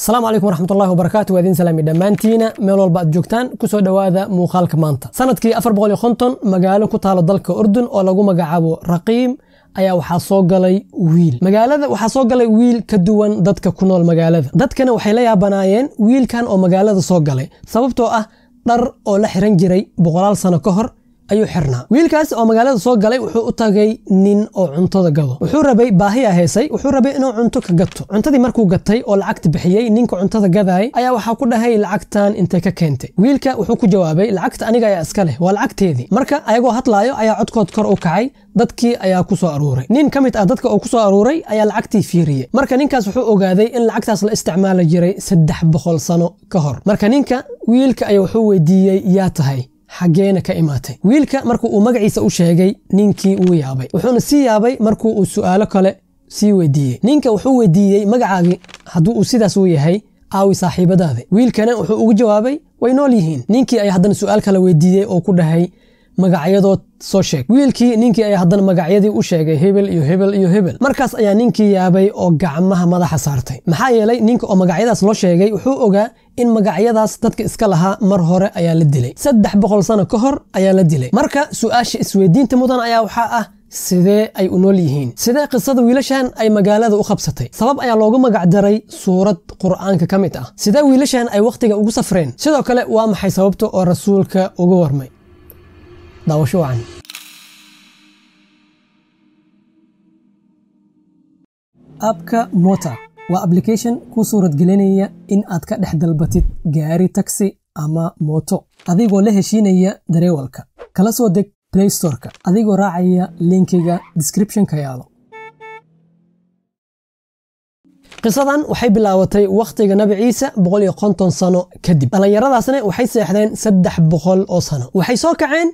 asalaamu calaykum waraxmat ullahi wabarakatu waa idiin salaami dhammaantiina meel walba aad joogtaan ku soo dhowaada muuqaalka maanta sanadkii afar boqol iyo konton magaalo ku taalo dalka urdun oo lagu magacaabo raqiim ayaa waxaa soo galay wiil magaalada waxaa soo galay wiil ka duwan dadka ku nool magaalada dadkana waxay la yaabanaayeen wiilkan oo magaalada soo galay sababtoo ah dhar oo la xiran jiray boqolaal sano ka hor ayuu xirnaa wiilkaas oo magaalada soo galay wuxuu u tagay nin oo cuntada gado wuxuu rabay baahiyaa heesay wuxuu rabay inuu cunto ka gato cuntadii markuu gatay oo lacagta bixiyey ninka cuntada gadaay ayaa waxaa ku dhahay lacagtan intay ka keentay wiilka wuxuu ku jawaabay lacagta aniga ayaa iska leh waa lacagteedii marka ayagoo hadlaayo ayaa codkood kor u kacay dadkii ayaa ku soo aruuray nin ka mid ah dadka uu ku soo aruuray ayaa lacagtii fiiriyey marka ninkaas wuxuu ogaaday in lacagtaas la isticmaali jiray saddex boqol sano ka hor marka ninka wiilka ayaa wuxuu weydiiyey yaa tahay xaggeena ka imaatay wiilka markuu uu magaciisa u sheegay ninkii wuu yaabay wuxuuna sii yaabay markuu uu su'aalo kale sii weydiiyey ninka wuxuu weydiiyey magacaagii hadduu uu sidaas uu yahay aawi saaxiibadaada wiilkana wuxuu ugu jawaabay way nool yihiin ninkii ayaa haddana su'aal kale weydiiyey oo ku dhahay magacyadood soo sheeg wiilkii ninkii ayaa haddana magacyadii u sheegay hebel iyo hebel iyo hebel markaas ayaa ninkii yaabay oo gacmaha madaxa saartay maxaa yeelay ninka oo magacyadaas loo sheegay wuxuu ogaa in magacyadaas dadka iska lahaa mar hore ayaa la dilay saddex boqol sano ka hor ayaa la dilay marka su'aasha isweydiinta mudan ayaa waxaa ah sidee ay u nool yihiin sidee qisada wiilashan ay magaalada u qabsatay sabab ayaa loogu magac daray suurad qur'aanka ka mid ah sidee wiilashan ay wakhtiga ugu safreen sidoo kale waa maxay sababta oo rasuulka uga warmay daawasho wacan abka mota waa aplication kuu suuradgelinaya in aad ka dhex dalbatid gaari taxi ama mooto adigoo la heshiinaya dareewalka kala soo deg play storeka adigoo raacaya linkiga descriptionka yaalo qisadan waxay bilaabatay wakhtiga nabi ciise boqol iyo konton sano kadib dhallinyaradaasna waxay seexdeen saddex boqol oo sano waxay soo kaceen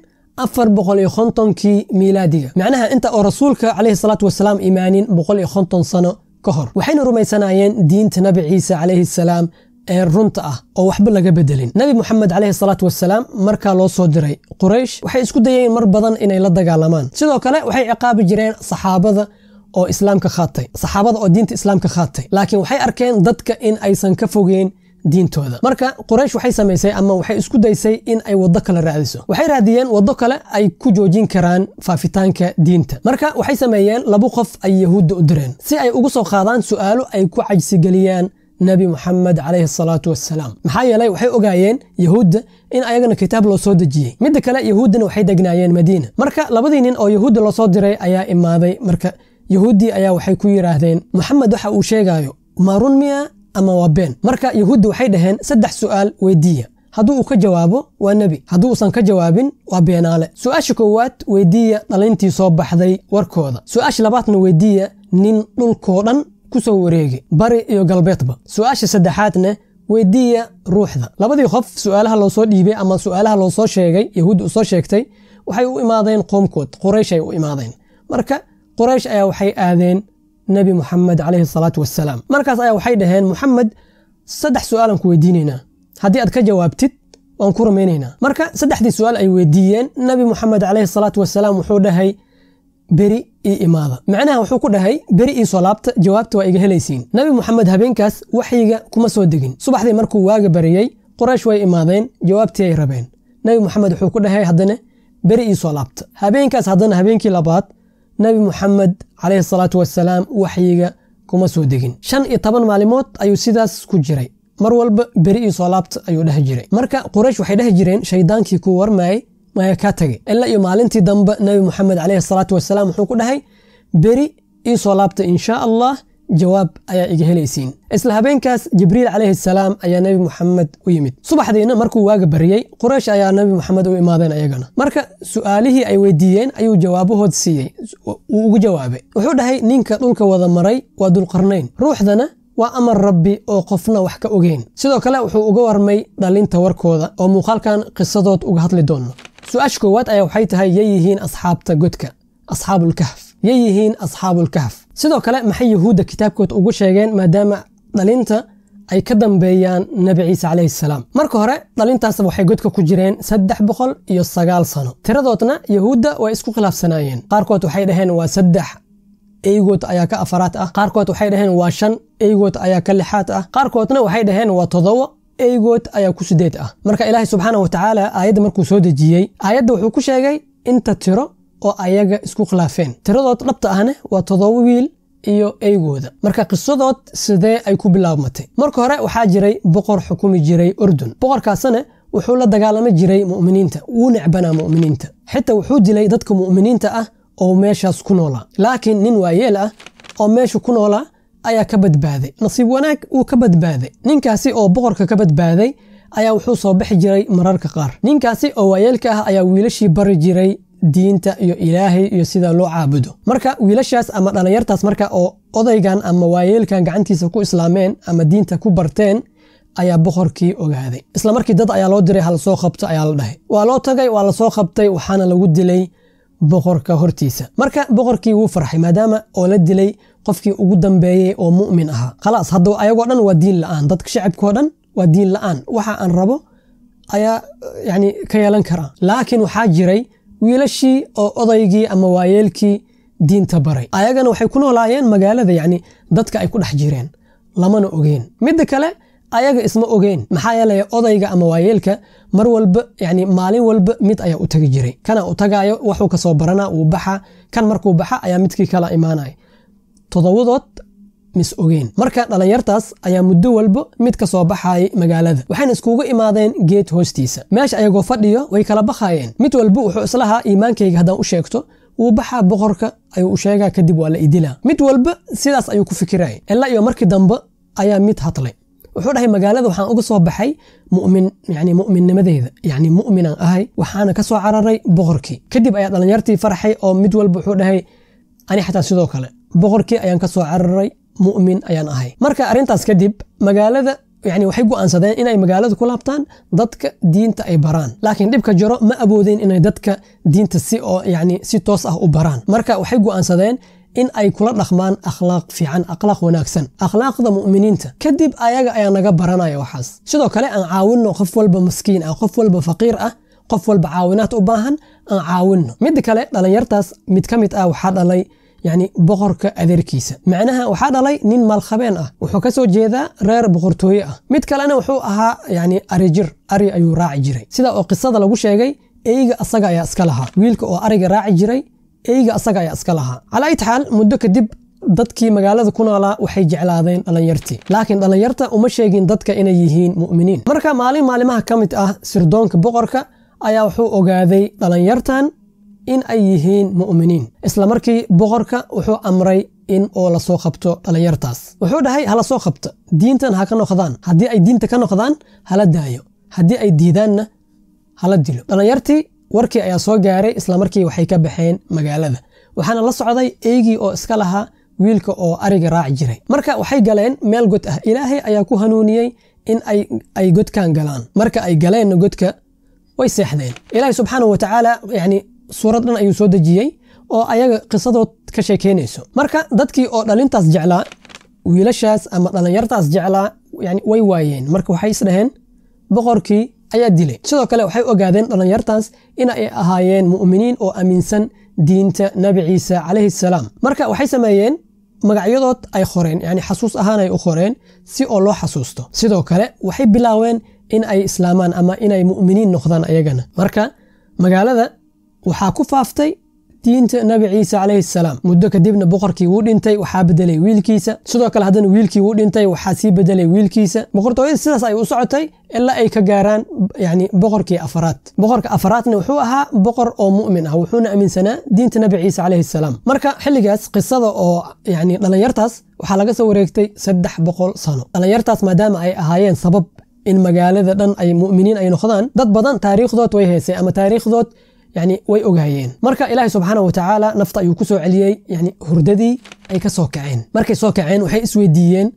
afar boqol iyo kontonkii miilaadiga macnaha inta oo rasuulka caleyhi salaatu wasalaam imaanin boqol iyo konton sano ka hor waxayna rumaysanaayeen diinta nabi ciise calayhi salaam ee runta ah oo waxba laga bedelin nabi moxamed caleyhi salaatu wasalaam markaa loo soo diray quraysh waxay isku dayeen mar badan inay la dagaalamaan sidoo kale waxay ciqaabi jireen saxaabada oo islaamka khaatay saxaabada oo diinta islaamka khaatay laakiin waxay arkeen dadka in aysan ka fogeen diintooda marka quraysh waxay samaysay ama waxay isku daysay in ay wado kale raadiso waxay raadiyeen wado kale ay ku joojin karaan faafitaanka diinta marka waxay sameeyeen laba qof ay yahuudda u direen si ay uga soo qaadaan su'aalo ay ku cajsigeliyaan nebi moxamed calayhi salaatu wasalaam maxaa yeelay waxay ogaayeen yahuudda in ayagana kitaab loosoo dejiyey midda kale yahuuddana waxay degnaayeen madiina marka labadii nin oo yahuudda loosoo diray ayaa imaaday marka yahuuddii ayaa waxay ku yidhaahdeen moxamed waxa uu sheegayo ma run miya ama waa been marka yuhuudda waxay dhaheen saddex su'aal weydiiya hadduu uu ka jawaabo waa nebi hadduu uusan ka jawaabin waa beenaale su'aasha koowaad weydiiya dhalintii soo baxday warkooda su'aasha labaadna weydiiya nin dhulkoo dhan ku soo wareegi bari iyo galbeedba su'aasha saddexaadna weydiiya ruuxda labadii qof su'aalaha loosoo dhiibay ama su'aalaha loosoo sheegay yahuud u soo sheegtay waxay u imaadeen qoomkood qoraysh ay u imaadeen marka quraysh ayaa waxay aadeen nebi muxamed caleyhi salaatu wasalaam markaas ayaa waxay dhaheen muxamed saddex su'aalaan ku weydiinaynaa haddii aad ka jawaabtid waan ku ramaynaynaa marka saddexdii su'aal ay weydiiyeen nebi muxamed caleyhi salaatu wasalaam wuxuu dhahay beri ii imaada macnaha wuxuu ku dhahay beri ii soo laabta jawaabta waa iga helaysiin nebi muxamed habeenkaas waxyiga kuma soo degin subaxdii markuu waaga bariyey quraysh way imaadeen jawaabtii ay rabeen nebi muxamed wuxuu ku dhahay haddana beri ii soo laabta habeenkaas haddana habeenkii labaad nebi moxamed calayhi salaatu wasalaam waxyiga kuma soo degin shan iyo toban maalimood ayuu sidaas ku jiray mar walba beri iyo soo laabta ayuu dheh jiray marka quraysh waxay dheh jireen shaydaankii kuu warmaayay maya kaa tagay ilaa iyo maalintii dambe nebi moxamed calayhi salaatu wasalaam wuxuu ku dhahay beri iyo soo laabta inshaa allah jawaab ayaa iga helaysiin isla habeenkaas jibriil calayhi salaam ayaa nebi moxamed u yimid subaxdiina markuu waaga baryey quraysh ayaa nebi moxamed u imaadeen ayagana marka su'aalihii ay weydiiyeen ayuu jawaabahood siiyey wuu ugu jawaabay wuxuu dhahay ninka dhulka wada maray waa dulqarnayn ruuxdana waa amar rabbi oo qofna wax ka ogeyn sidoo kale wuxuu uga warmay dhallinta warkooda oo muuqaalkan qisadood uga hadli doonno su-aasha koowaad ayaa waxay tahay yay yihiin asxaabta godka asxaabulkahf yay yihiin asxaabulkahf sidoo kale maxay yuhuudda kitaabkood ugu sheegeen maadaama dhalinta ay ka dambeeyaan nebi ciise calayhi salaam marka hore dhalintaasa waxay godka ku jireen saddex boqol iyo sagaal sano tiradoodna yuhuudda way isku khilaafsanaayeen qaarkood waxay dhaheen waa saddex eygood ayaa ka afaraad ah qaarkood waxay dhaheen waa shan eygood ayaa ka lixaad ah qaarkoodna waxay dhaheen waa toddobo eygood ayaa ku siddeed ah marka ilaahay subxaana wa tacaala aayadda markuu soo dejiyey aayadda wuxuu ku sheegay inta tiro oo ayaga isku khilaafeen tiradood dhabta ahne waa todoba wiil iyo eygooda marka qisadood sidee ay ku bilaabmatay marka hore waxaa jiray boqor xukumi jiray urdun boqorkaasna wuxuu la dagaalami jiray mu'miniinta wuu necbanaa mu'miniinta xitaa wuxuu dilay dadka mu'miniinta ah oo meeshaas ku noolaa laakiin nin waayeel ah oo meesha ku noolaa ayaa ka badbaaday nasiib wanaag wuu ka badbaaday ninkaasi oo boqorka ka badbaaday ayaa wuxuu soo bixi jiray mararka qaar ninkaasi oo waayeelka ah ayaa wiilashii bari jiray diinta iyo ilaahay iyo sida loo caabudo marka wiilashaas ama dhallinyartaas marka oo odaygan ama waayeelkan gacantiisa ku islaameen ama diinta ku barteen ayaa boqorkii ogaaday isla markii dad ayaa loo diray halasoo qabto ayaa la dhahay waa loo tagay waa lasoo qabtay waxaana lagu dilay boqorka hortiisa marka boqorkii wuu farxay maadaama oo la dilay qofkii ugu dambeeyey oo mu'min ahaa khalaas hadda ayagoo dhan waa diin la'aan dadka shacabkao dhan waa diin la'aan waxa aan rabo ayaa yani ka yeelan karaa laakiin waxaa jiray wiilashii oo odaygii ama waayeelkii diinta baray ayagana waxay ku noolaayeen magaalada yacni dadka ay ku dhex jireen lamana ogeen midda kale ayaga isma ogeen maxaa yeelaya odayga ama waayeelka mar walba yani maalin walba mid ayaa u tagi jiray kana u tagaayo waxuu kasoo baranaa wuu baxa kan markuu baxa ayaa midkii kala imaanaya todobadood mis ogeyn marka dhallinyartaas ayaa muddo walba mid ka soo baxaayay magaalada waxayna iskuugu imaadeen geed hoostiisa meesha ayagoo fadhiyo way kala baxaayeen mid walba wuxuu islahaa iimaankayga haddaan u sheegto wuu baxaa boqorka ayuu u sheegaa kadib waa la idilaa mid walba sidaas ayuu ku fikiraya ilaa iyo markii dambe ayaa mid hadlay wuxuu dhahay magaalada waxaan uga soo baxay mumin yani mu'minnimadeeda yani mu'minaan ahay waxaana ka soo cararay boqorkii kadib ayaa dhallinyartii farxay oo mid walba wuxuu dhahay ani xataa sidoo kale boqorkii ayaan ka soo cararay mu'min ayaan ahay marka arrintaas kadib magaalada yani waxay go'aansadeen inay magaalada ku laabtaan dadka diinta ay baraan laakiin dhibka jaro ma awoodeen inay dadka diinta si oo yani si toos ah u baraan marka waxay go'aansadeen in ay kula dhaqmaan akhlaaq fiican akhlaaq wanaagsan akhlaaqda mu'miniinta kadib ayaga ayaa naga baranaya waxaas sidoo kale aan caawinno qof walba maskiin ah qof walba faqiir ah qof walba caawinaad u baahan aan caawinno mid kale dhalinyartaas mid ka mid ah waxaa dhalay yani boqorka adeerkiisa macnaha waxaa dhalay nin maalkhabeen ah wuxuu ka soo jeedaa reer boqortooye ah mid kalena wuxuu ahaa yani arijir ari ayuu raaci jiray sida oo qisada lagu sheegay eyga asaga ayaa iska lahaa wiilka oo ariga raaci jiray eyga asaga ayaa iska lahaa calaa id xaal muddo kadib dadkii magaalada ku noolaa waxay jeclaadeen dhallinyartii laakiin dhallinyarta uma sheegin dadka inay yihiin mu'miniin marka maalin maalimaha ka mid ah sirdoonka boqorka ayaa wuxuu ogaaday dhallinyartan in ay yihiin mu'miniin isla markii boqorka wuxuu amray in oo lasoo qabto dhalinyartaas wuxuu dhahay hala soo qabto diintan ha ka noqdaan haddii ay diinta ka noqdaan hala daayo haddii ay diidaanna hala dilo dhalinyartii warkii ayaa soo gaaray isla markii waxay ka baxeen magaalada waxaana la socday eegii oo iska lahaa wiilka oo ariga raaci jiray marka waxay galeen meel god ah ilaahay ayaa ku hanuuniyey in ay godkan galaan marka ay galeenna godka way seexdeen ilaahay subxaanahu watacaala yani suurad dhan ayuu soo dejiyey oo ayaga qisadood ka sheekeynayso marka dadkii oo dhalintaas jeclaa wiilashaas ama dhallinyartaas jeclaa yani way waayeen marka waxay is boqorkii ayaa dilay sidoo kale waxay ogaadeen dhallinyartaas in ay ahaayeen mu'miniin oo aaminsan diinta nabi ciise calayhi salaam marka waxay sameeyeen magacyadood ay qoreen yani xasuus ahaan ay u qoreen si oo loo xasuusto sidoo kale waxay bilaaween in ay islaamaan ama inay mu'miniin noqdaan ayagana marka magaalada waxaa ku faaftay diinta nabi ciise calayhi salaam muddo kadibna boqorkii wuu dhintay waxaa bedelay wiilkiisa sidoo kale haddana wiilkii wuu dhintay waxaa sii bedelay wiilkiisa boqortooyada sidaas ay u socotay ilaa ay ka gaaraan yani boqorkii afaraad boqorka afaraadna wuxuu ahaa boqor oo mu'min ah wuxuuna aaminsanaa diinta nabi ciise calayhi salaam marka xilligaas qisada oo yani dhallinyartaas waxaa laga soo wareegtay saddex boqol sano dhallinyartaas maadaama ay ahaayeen sabab in magaalada dhan ay mu'miniin ay noqdaan dad badan taariikhdood way heysay ama taariikhdood yani way ogaayeen marka ilaahay subxaana watacaala nafta ayuu ku soo celiyey yani hurdadii ay ka soo kaceen markay soo kaceen waxay isweydiiyeen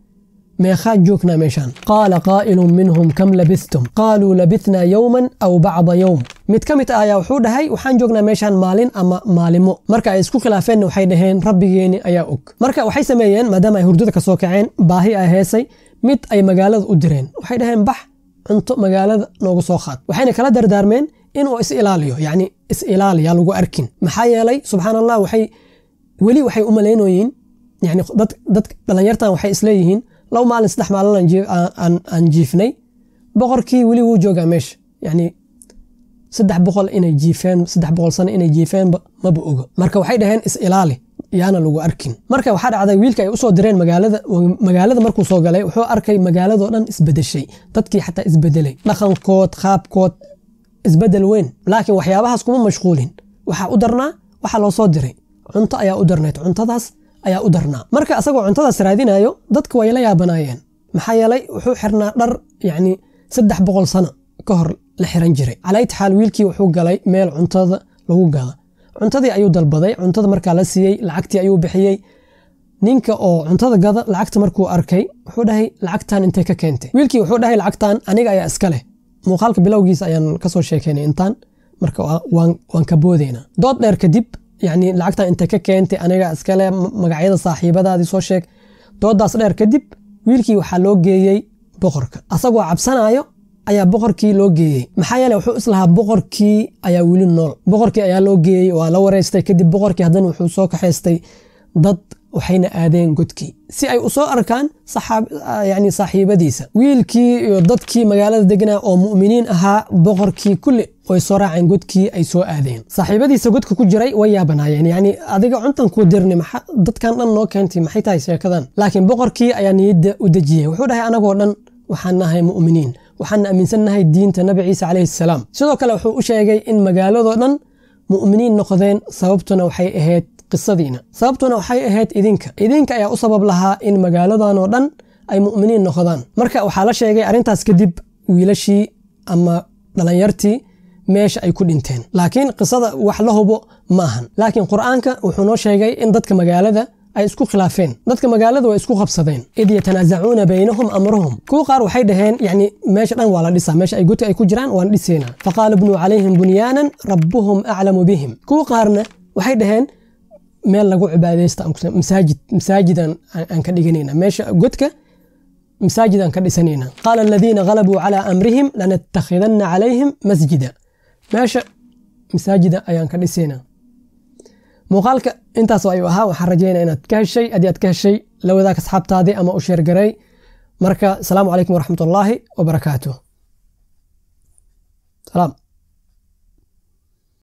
meeqaa joognaa meeshaan qaala qaa'ilun minhum kam labithtum qaaluu labithnaa yowman aw bacda yowm mid ka mid ah ayaa wuxuu dhahay waxaan joognaa meeshaan maalin ama maalimo marka ay isku khilaafeenna waxay dhaheen rabbigeeni ayaa og marka waxay sameeyeen maadaama ay hurdada ka soo kaceen baahi ay heesay mid ay magaalada u direen waxay dhaheen bax cunto magaalada noogu soo qaad waxayna kala dardaarmeen inuu is ilaaliyo yani is ilaaliya lagu arkin maxaa yeelay subxaan allah waxay weli waxay u malaynoyiin yani dad dhalinyartan waxay isleeyihiin low maalin saddex maalin aan jiifnay boqorkii weli wuu joogaa meesha yani saddex boqol inay jiifeen saddex boqol sano inay jiifeenba maba oga marka waxay dhaheen is ilaali yaana lagu arkin marka waxaa dhacday wiilka ay usoo direen magaalada markuu soo galay wuxuu arkay magaaladoo dhan isbedeshay dadkii xataa isbedelay dhaqankood qaabkood isbedel weyn laakiin waxyaabahaas kuma mashquulin waxaa u darnaa waxaa loo soo diray cunto ayaa u darnayd cuntadaas ayaa u darnaa marka asagoo cuntadaas raadinayo dadku way la yaabanaayeen maxaa yeelay wuxuu xirnaa dhar yacni saddex boqol sano ka hor la xiran jiray calayt xaal wiilkii wuxuu galay meel cuntada lagu gada cuntadii ayuu dalbaday cuntada markaa la siiyey lacagtii ayuu bixiyey ninka oo cuntada gada lacagta markuu arkay wuxuu dhahay lacagtan intay ka keentay wiilkii wuxuu dhahay lacagtan aniga ayaa iska leh muuqaalka bilowgiisa ayaan kasoo sheekeynay intaan marka waan ka boodaynaa dood dheer kadib yani lacagtaa intay ka keentay aniga iskale magacyada saaxiibadaadii soo sheeg doodaas dheer kadib wiilkii waxaa loo geeyey boqorka asagoo cabsanaayo ayaa boqorkii loo geeyey maxaa yeele wuxuu islahaa boqorkii ayaa weli nool boqorkii ayaa loo geeyey waa la wareystay kadib boqorkii haddana wuxuu soo kaxaystay dad waxayna aadeen godkii si ay usoo arkaan yani saaxiibadiisa wiilkii iyo dadkii magaalada degana oo mu'miniin ahaa boqorkii kulli way soo raaceen godkii ay soo aadeen saaxiibadiisa godka ku jiray way yaabanaayeen yani adiga cuntan kuu dirnay dadkan dhan noo keentay maxay tahay sheekadan laakiin boqorkii ayaa niyadda u dejiyey wuxuu dhahay anagoo dhan waxaan nahay mu'miniin waxaan aaminsannahay diinta nabi ciise calayhi salaam sidoo kale wuxuu u sheegay in magaaladoo dhan mu'miniin noqdeen sababtuna waxay ahayd qisadiina sababtuna waxay ahayd idinka idinka ayaa u sabab lahaa in magaaladan oo dhan ay mu'miniin noqdaan marka waxaa la sheegay arrintaas kadib wiilashii ama dhalinyartii meesha ay ku dhinteen laakiin qisada wax la hubo maahan laakiin qur'aanka wuxuu noo sheegay in dadka magaalada ay isku khilaafeen dadka magaalada way isku qabsadeen id yatanaasacuuna baynahum amrahum kuwa qaar waxay dhaheen yani meesha dhan waa la dhisaa meesha ay guti ay ku jiraan waan dhiseenaa faqaala bnuu calayhim bunyaanan rabbuhum aclamu bihim kuwa qaarna waxay dhaheen meel lagu cibaadeysta masaajid masaajidan aan ka dhiganayna meesha godka masaajidaan ka dhisanayna qaala aladiina halabuu calaa amrihim lanattakhidanna calayhim masjida meesha masaajida ayaan ka dhisaynaa muuqaalka intaas ayuu ahaa waxaan rajaynaa inaad ka heshay hadii aad ka heshay la wadaag asxaabtaadii ama u sheergaray marka asalaamu calaykum waraxmat ullaahi wabarakaatu